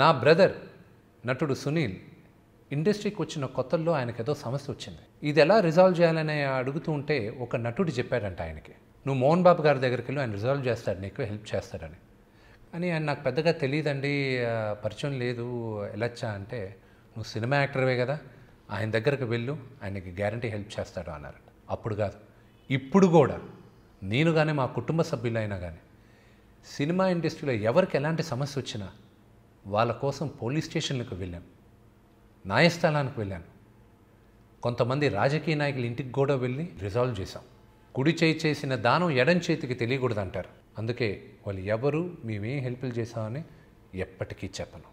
నా బ్రదర్ నటుడు సునీల్ ఇండస్ట్రీకి వచ్చిన కొత్తల్లో ఆయనకు ఏదో సమస్య వచ్చింది ఇది ఎలా రిజాల్వ్ చేయాలని అడుగుతూ ఉంటే ఒక నటుడు చెప్పాడంట ఆయనకి నువ్వు మోహన్ బాబు గారి దగ్గరికి వెళ్ళి ఆయన రిజాల్వ్ చేస్తాడు నీకు హెల్ప్ చేస్తాడని అని ఆయన నాకు పెద్దగా తెలియదండి పరిచయం లేదు వెళ్ళొచ్చా అంటే నువ్వు సినిమా యాక్టర్వే కదా ఆయన దగ్గరకు వెళ్ళు ఆయనకి గ్యారంటీ హెల్ప్ చేస్తాడు అన్నారు అప్పుడు కాదు ఇప్పుడు కూడా నేను కానీ మా కుటుంబ సభ్యులైనా కానీ సినిమా ఇండస్ట్రీలో ఎవరికి ఎలాంటి సమస్య వచ్చినా వాళ్ళ కోసం పోలీస్ స్టేషన్లకు వెళ్ళాను న్యాయస్థానానికి వెళ్ళాను కొంతమంది రాజకీయ నాయకుల ఇంటికి కూడా వెళ్ళి రిజాల్వ్ చేశాం కుడి చేయి చేసిన దానం ఎడం చేతికి తెలియకూడదంటారు అందుకే వాళ్ళు ఎవరు మేమేం హెల్ప్లు చేశామని ఎప్పటికీ చెప్పను